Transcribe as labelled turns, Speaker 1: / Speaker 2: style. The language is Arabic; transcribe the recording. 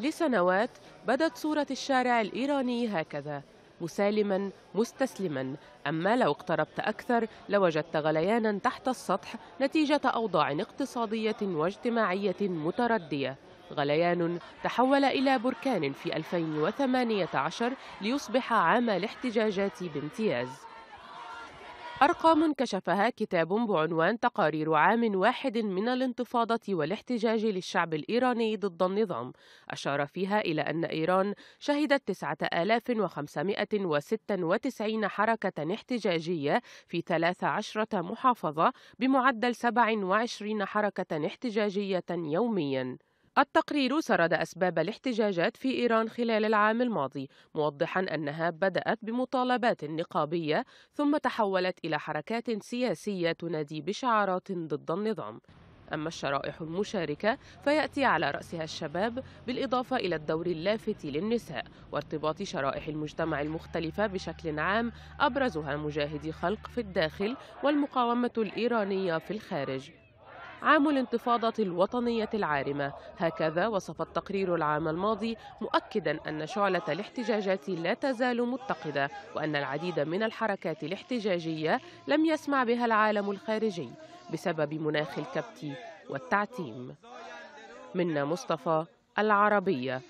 Speaker 1: لسنوات بدت صورة الشارع الإيراني هكذا مسالما مستسلما أما لو اقتربت أكثر لوجدت غليانا تحت السطح نتيجة أوضاع اقتصادية واجتماعية متردية غليان تحول إلى بركان في 2018 ليصبح عام الاحتجاجات بامتياز أرقام كشفها كتاب بعنوان تقارير عام واحد من الانتفاضة والاحتجاج للشعب الإيراني ضد النظام أشار فيها إلى أن إيران شهدت 9596 حركة احتجاجية في 13 محافظة بمعدل 27 حركة احتجاجية يومياً التقرير سرد أسباب الاحتجاجات في إيران خلال العام الماضي موضحا أنها بدأت بمطالبات نقابية ثم تحولت إلى حركات سياسية تنادي بشعارات ضد النظام أما الشرائح المشاركة فيأتي على رأسها الشباب بالإضافة إلى الدور اللافت للنساء وارتباط شرائح المجتمع المختلفة بشكل عام أبرزها مجاهدي خلق في الداخل والمقاومة الإيرانية في الخارج عام الانتفاضة الوطنية العارمة هكذا وصف التقرير العام الماضي مؤكدا أن شعلة الاحتجاجات لا تزال متقدة وأن العديد من الحركات الاحتجاجية لم يسمع بها العالم الخارجي بسبب مناخ الكبت والتعتيم منا مصطفى العربية